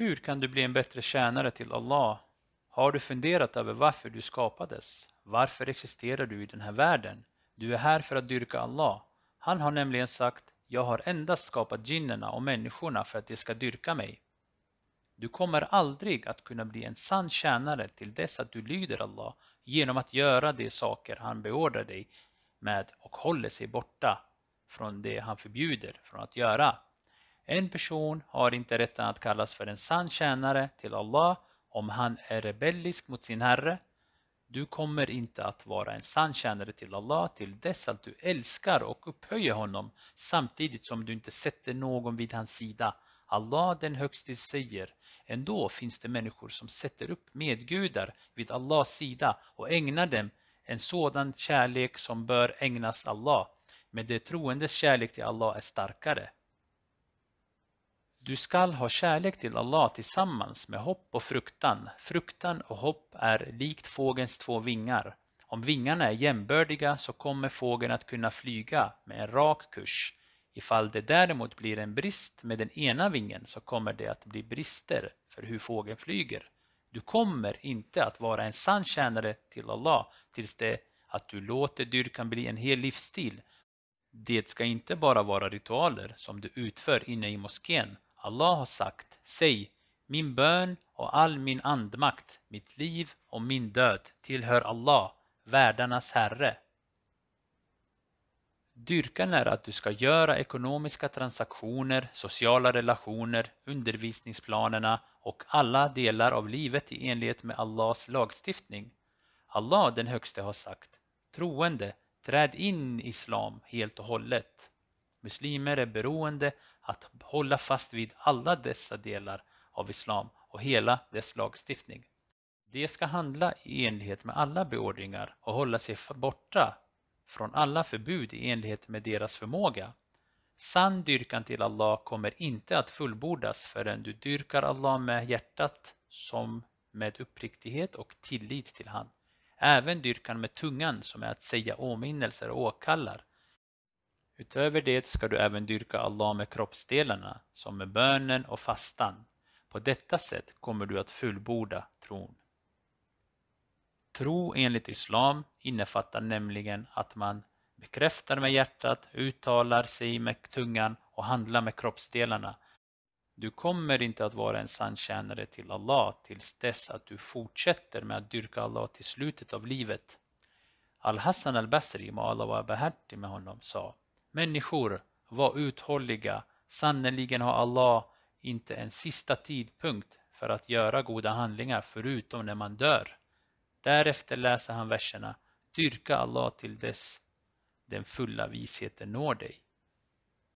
Hur kan du bli en bättre tjänare till Allah? Har du funderat över varför du skapades? Varför existerar du i den här världen? Du är här för att dyrka Allah. Han har nämligen sagt, jag har endast skapat djinnerna och människorna för att de ska dyrka mig. Du kommer aldrig att kunna bli en sann tjänare till dess att du lyder Allah genom att göra de saker han beordrar dig med och håller sig borta från det han förbjuder från att göra. En person har inte rätten att kallas för en sann tjänare till Allah om han är rebellisk mot sin Herre. Du kommer inte att vara en sann tjänare till Allah till dess att du älskar och upphöjer honom samtidigt som du inte sätter någon vid hans sida. Allah den högste säger, ändå finns det människor som sätter upp medgudar vid Allahs sida och ägnar dem en sådan kärlek som bör ägnas Allah. Men det troendes kärlek till Allah är starkare. Du skall ha kärlek till Allah tillsammans med hopp och fruktan. Fruktan och hopp är likt fågelns två vingar. Om vingarna är jämbördiga så kommer fågeln att kunna flyga med en rak kurs. Ifall det däremot blir en brist med den ena vingen så kommer det att bli brister för hur fågeln flyger. Du kommer inte att vara en sann tjänare till Allah tills det att du låter dyrkan bli en hel livsstil. Det ska inte bara vara ritualer som du utför inne i moskén Allah har sagt, säg, min bön och all min andmakt, mitt liv och min död tillhör Allah, världarnas Herre. Dyrkan är att du ska göra ekonomiska transaktioner, sociala relationer, undervisningsplanerna och alla delar av livet i enlighet med Allahs lagstiftning. Allah den högste har sagt, troende, träd in i Islam helt och hållet. Muslimer är beroende att hålla fast vid alla dessa delar av islam och hela dess lagstiftning. De ska handla i enlighet med alla beordringar och hålla sig borta från alla förbud i enlighet med deras förmåga. Sann dyrkan till Allah kommer inte att fullbordas förrän du dyrkar Allah med hjärtat som med uppriktighet och tillit till han. Även dyrkan med tungan som är att säga åminnelser och åkallar Utöver det ska du även dyrka Allah med kroppsdelarna, som med bönen och fastan. På detta sätt kommer du att fullborda tron. Tro enligt Islam innefattar nämligen att man bekräftar med hjärtat, uttalar sig med tungan och handlar med kroppsdelarna. Du kommer inte att vara en sann tjänare till Allah tills dess att du fortsätter med att dyrka Allah till slutet av livet. Al-Hassan al-Basri, må Allah vara behärtig med honom, sa Människor, var uthålliga, sannerligen har Allah inte en sista tidpunkt för att göra goda handlingar förutom när man dör. Därefter läser han verserna Dyrka Allah till dess den fulla visheten når dig.